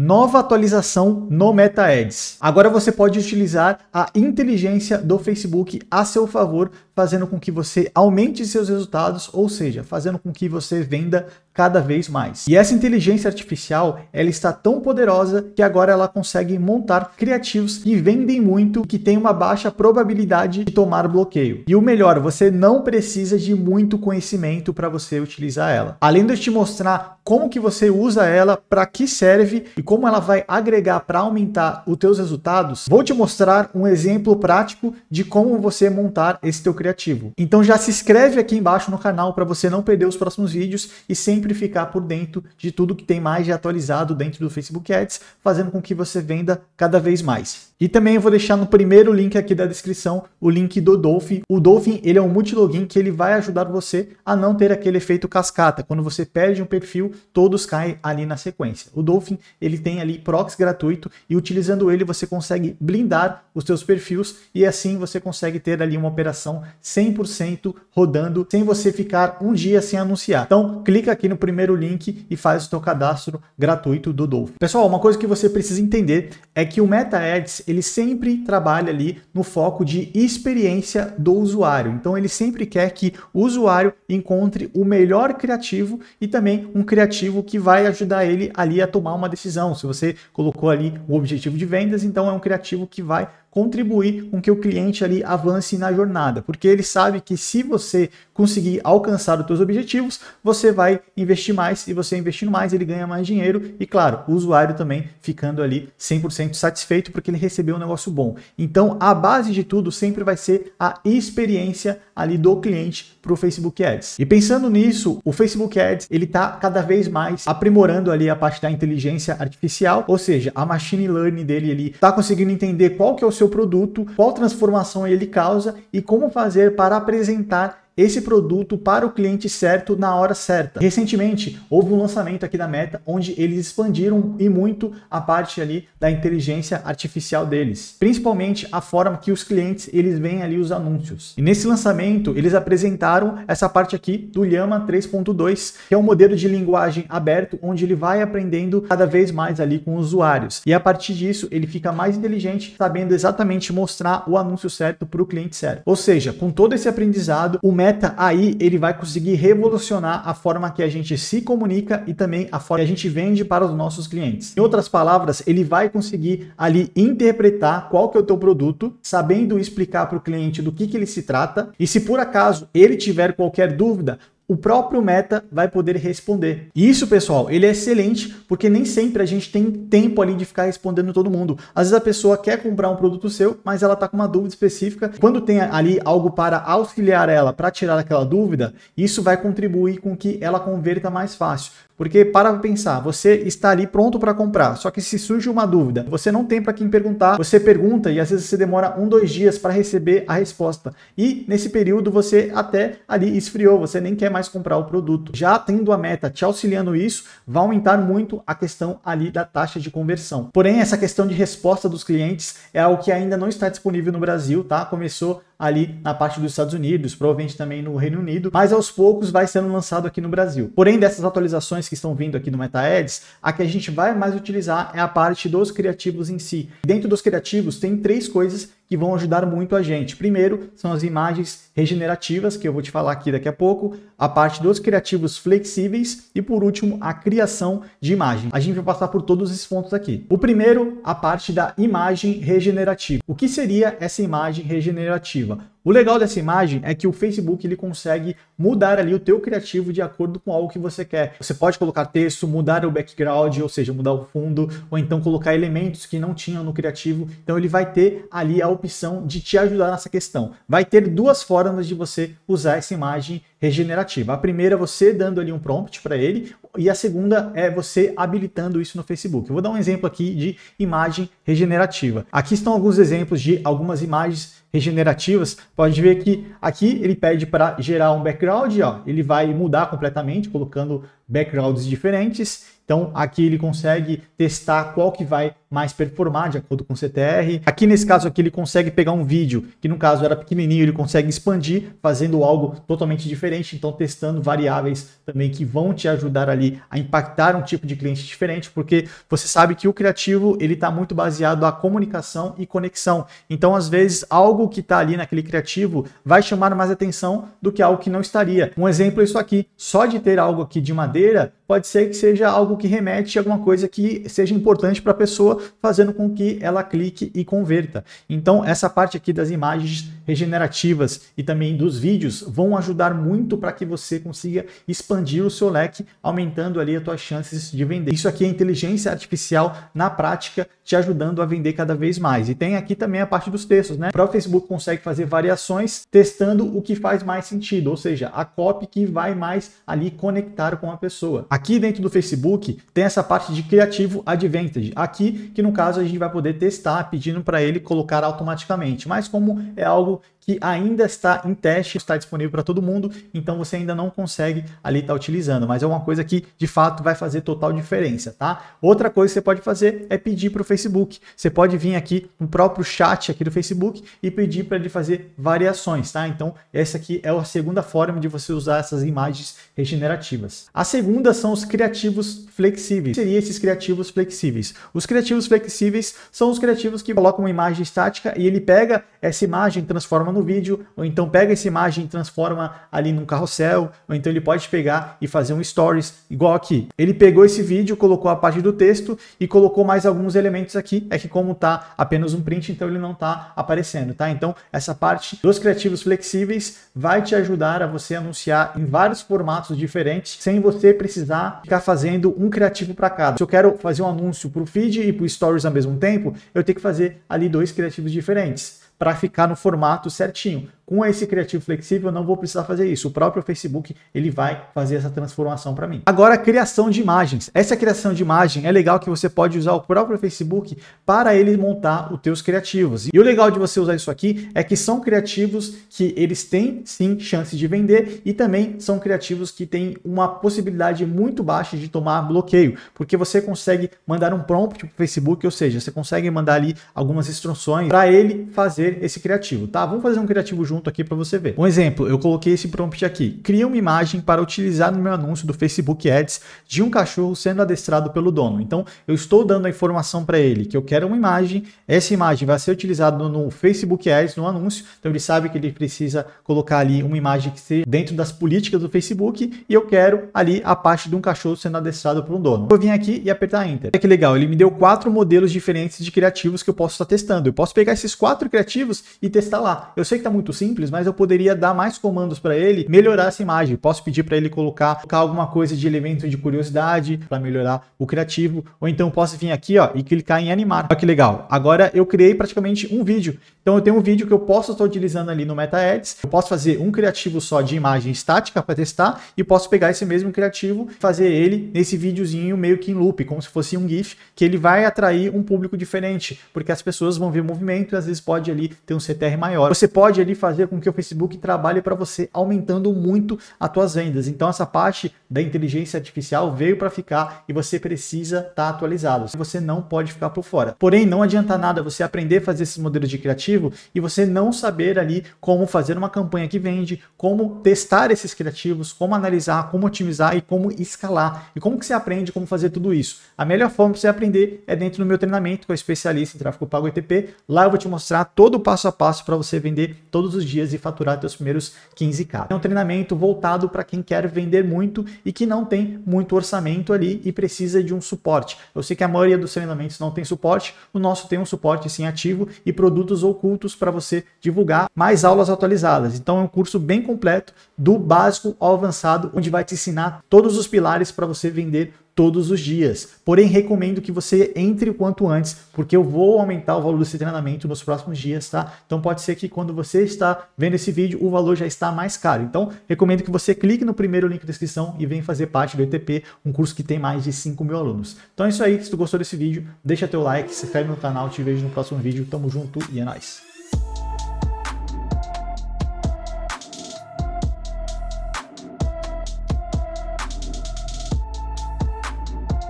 Nova atualização no Meta Ads. Agora você pode utilizar a inteligência do Facebook a seu favor, fazendo com que você aumente seus resultados, ou seja, fazendo com que você venda cada vez mais. E essa inteligência artificial, ela está tão poderosa que agora ela consegue montar criativos que vendem muito, que tem uma baixa probabilidade de tomar bloqueio. E o melhor, você não precisa de muito conhecimento para você utilizar ela. Além de eu te mostrar como que você usa ela, para que serve e como ela vai agregar para aumentar os teus resultados, vou te mostrar um exemplo prático de como você montar esse teu criativo. Então já se inscreve aqui embaixo no canal para você não perder os próximos vídeos e sempre ficar por dentro de tudo que tem mais de atualizado dentro do Facebook Ads, fazendo com que você venda cada vez mais. E também eu vou deixar no primeiro link aqui da descrição o link do Dolphin. O Dolphin ele é um multilogin que ele vai ajudar você a não ter aquele efeito cascata. Quando você perde um perfil, todos caem ali na sequência. O Dolphin ele tem ali proxy gratuito e utilizando ele você consegue blindar os seus perfis e assim você consegue ter ali uma operação 100% rodando sem você ficar um dia sem anunciar. Então clica aqui no primeiro link e faz o seu cadastro gratuito do Dolphin. Pessoal, uma coisa que você precisa entender é que o Meta Ads ele sempre trabalha ali no foco de experiência do usuário. Então ele sempre quer que o usuário encontre o melhor criativo e também um criativo que vai ajudar ele ali a tomar uma decisão. Se você colocou ali o objetivo de vendas, então é um criativo que vai contribuir com que o cliente ali avance na jornada, porque ele sabe que se você conseguir alcançar os seus objetivos, você vai investir mais e você investindo mais, ele ganha mais dinheiro e claro, o usuário também ficando ali 100% satisfeito porque ele recebe receber um negócio bom. Então, a base de tudo sempre vai ser a experiência ali do cliente para o Facebook Ads. E pensando nisso, o Facebook Ads ele está cada vez mais aprimorando ali a parte da inteligência artificial, ou seja, a machine learning dele ele está conseguindo entender qual que é o seu produto, qual transformação ele causa e como fazer para apresentar esse produto para o cliente certo na hora certa. Recentemente, houve um lançamento aqui da Meta onde eles expandiram e muito a parte ali da inteligência artificial deles, principalmente a forma que os clientes eles veem ali os anúncios. E nesse lançamento, eles apresentaram essa parte aqui do Llama 3.2, que é um modelo de linguagem aberto onde ele vai aprendendo cada vez mais ali com usuários. E a partir disso, ele fica mais inteligente, sabendo exatamente mostrar o anúncio certo para o cliente certo. Ou seja, com todo esse aprendizado, o Meta meta aí ele vai conseguir revolucionar a forma que a gente se comunica e também a forma que a gente vende para os nossos clientes. Em outras palavras, ele vai conseguir ali interpretar qual que é o teu produto, sabendo explicar para o cliente do que, que ele se trata e se por acaso ele tiver qualquer dúvida, o próprio Meta vai poder responder. E isso, pessoal, ele é excelente porque nem sempre a gente tem tempo ali de ficar respondendo todo mundo. Às vezes a pessoa quer comprar um produto seu, mas ela está com uma dúvida específica. Quando tem ali algo para auxiliar ela, para tirar aquela dúvida, isso vai contribuir com que ela converta mais fácil. Porque para pensar, você está ali pronto para comprar, só que se surge uma dúvida, você não tem para quem perguntar, você pergunta e às vezes você demora um, dois dias para receber a resposta. E nesse período você até ali esfriou, você nem quer mais comprar o produto. Já tendo a meta te auxiliando isso, vai aumentar muito a questão ali da taxa de conversão. Porém, essa questão de resposta dos clientes é algo que ainda não está disponível no Brasil, tá? Começou ali na parte dos Estados Unidos, provavelmente também no Reino Unido, mas aos poucos vai sendo lançado aqui no Brasil. Porém, dessas atualizações que estão vindo aqui no MetaEds, a que a gente vai mais utilizar é a parte dos criativos em si. Dentro dos criativos tem três coisas que vão ajudar muito a gente. Primeiro são as imagens regenerativas, que eu vou te falar aqui daqui a pouco, a parte dos criativos flexíveis e por último a criação de imagem. A gente vai passar por todos esses pontos aqui. O primeiro, a parte da imagem regenerativa. O que seria essa imagem regenerativa? O legal dessa imagem é que o Facebook ele consegue mudar ali o teu criativo de acordo com algo que você quer. Você pode colocar texto, mudar o background, ou seja, mudar o fundo, ou então colocar elementos que não tinham no criativo. Então ele vai ter ali a opção de te ajudar nessa questão. Vai ter duas formas de você usar essa imagem regenerativa. A primeira é você dando ali um prompt para ele e a segunda é você habilitando isso no Facebook. Eu vou dar um exemplo aqui de imagem regenerativa. Aqui estão alguns exemplos de algumas imagens regenerativas. Pode ver que aqui ele pede para gerar um background, ó, ele vai mudar completamente colocando backgrounds diferentes. Então aqui ele consegue testar qual que vai mais performar de acordo com o CTR. Aqui nesse caso aqui ele consegue pegar um vídeo que no caso era pequenininho, ele consegue expandir fazendo algo totalmente diferente, então testando variáveis também que vão te ajudar ali a impactar um tipo de cliente diferente, porque você sabe que o criativo ele está muito baseado à comunicação e conexão. Então às vezes algo que está ali naquele criativo vai chamar mais atenção do que algo que não estaria. Um exemplo é isso aqui, só de ter algo aqui de madeira pode ser que seja algo que remete a alguma coisa que seja importante para a pessoa fazendo com que ela clique e converta. Então, essa parte aqui das imagens regenerativas e também dos vídeos vão ajudar muito para que você consiga expandir o seu leque, aumentando ali as suas chances de vender. Isso aqui é inteligência artificial na prática, te ajudando a vender cada vez mais. E tem aqui também a parte dos textos, né? O próprio Facebook consegue fazer variações testando o que faz mais sentido, ou seja, a copy que vai mais ali conectar com a pessoa. Aqui dentro do Facebook tem essa parte de criativo advantage. Aqui, que no caso a gente vai poder testar pedindo para ele colocar automaticamente, mas como é algo know que ainda está em teste, está disponível para todo mundo, então você ainda não consegue ali estar tá utilizando, mas é uma coisa que de fato vai fazer total diferença, tá? Outra coisa que você pode fazer é pedir para o Facebook. Você pode vir aqui no próprio chat aqui do Facebook e pedir para ele fazer variações, tá? Então, essa aqui é a segunda forma de você usar essas imagens regenerativas. A segunda são os criativos flexíveis. Seria esses criativos flexíveis. Os criativos flexíveis são os criativos que colocam uma imagem estática e ele pega essa imagem, transforma no no vídeo, ou então pega essa imagem e transforma ali num carrossel, ou então ele pode pegar e fazer um stories, igual aqui. Ele pegou esse vídeo, colocou a parte do texto e colocou mais alguns elementos aqui, é que como tá apenas um print, então ele não tá aparecendo, tá? Então essa parte dos criativos flexíveis vai te ajudar a você anunciar em vários formatos diferentes, sem você precisar ficar fazendo um criativo para cada. Se eu quero fazer um anúncio para o feed e para o stories ao mesmo tempo, eu tenho que fazer ali dois criativos diferentes para ficar no formato certinho. Com esse criativo flexível, eu não vou precisar fazer isso. O próprio Facebook ele vai fazer essa transformação para mim. Agora, criação de imagens. Essa criação de imagem é legal que você pode usar o próprio Facebook para ele montar os teus criativos. E o legal de você usar isso aqui é que são criativos que eles têm sim chance de vender e também são criativos que têm uma possibilidade muito baixa de tomar bloqueio, porque você consegue mandar um prompt para o Facebook, ou seja, você consegue mandar ali algumas instruções para ele fazer fazer esse criativo, tá? Vamos fazer um criativo junto aqui para você ver. Um exemplo, eu coloquei esse prompt aqui. Cria uma imagem para utilizar no meu anúncio do Facebook Ads de um cachorro sendo adestrado pelo dono. Então, eu estou dando a informação para ele que eu quero uma imagem, essa imagem vai ser utilizada no Facebook Ads, no anúncio, então ele sabe que ele precisa colocar ali uma imagem que seja dentro das políticas do Facebook e eu quero ali a parte de um cachorro sendo adestrado por um dono. Eu vim aqui e apertar Enter. Olha que legal, ele me deu quatro modelos diferentes de criativos que eu posso estar testando. Eu posso pegar esses quatro criativos e testar lá. Eu sei que está muito simples, mas eu poderia dar mais comandos para ele, melhorar essa imagem. Posso pedir para ele colocar, colocar alguma coisa de elemento de curiosidade para melhorar o criativo, ou então posso vir aqui ó, e clicar em animar. Olha que legal. Agora eu criei praticamente um vídeo. Então eu tenho um vídeo que eu posso estar utilizando ali no Meta Ads. Eu posso fazer um criativo só de imagem estática para testar e posso pegar esse mesmo criativo, fazer ele nesse videozinho meio que em loop, como se fosse um GIF, que ele vai atrair um público diferente, porque as pessoas vão ver movimento e às vezes pode ali tem ter um CTR maior. Você pode ali fazer com que o Facebook trabalhe para você, aumentando muito as tuas vendas. Então essa parte da inteligência artificial veio para ficar e você precisa estar tá atualizado. Você não pode ficar por fora. Porém, não adianta nada você aprender a fazer esses modelos de criativo e você não saber ali como fazer uma campanha que vende, como testar esses criativos, como analisar, como otimizar e como escalar. E como que você aprende como fazer tudo isso? A melhor forma para você aprender é dentro do meu treinamento com é especialista em tráfego pago ETP. Lá eu vou te mostrar todo o passo a passo para você vender todos os dias e faturar seus primeiros 15k. É um treinamento voltado para quem quer vender muito e que não tem muito orçamento ali e precisa de um suporte. Eu sei que a maioria dos treinamentos não tem suporte, o nosso tem um suporte sim ativo e produtos ocultos para você divulgar, mais aulas atualizadas. Então é um curso bem completo do básico ao avançado, onde vai te ensinar todos os pilares para você vender todos os dias. Porém, recomendo que você entre o quanto antes, porque eu vou aumentar o valor do seu treinamento nos próximos dias, tá? Então pode ser que quando você está vendo esse vídeo, o valor já está mais caro. Então, recomendo que você clique no primeiro link da descrição e venha fazer parte do ETP, um curso que tem mais de 5 mil alunos. Então é isso aí, se tu gostou desse vídeo, deixa teu like, se inscreve no canal, te vejo no próximo vídeo, tamo junto e é nóis!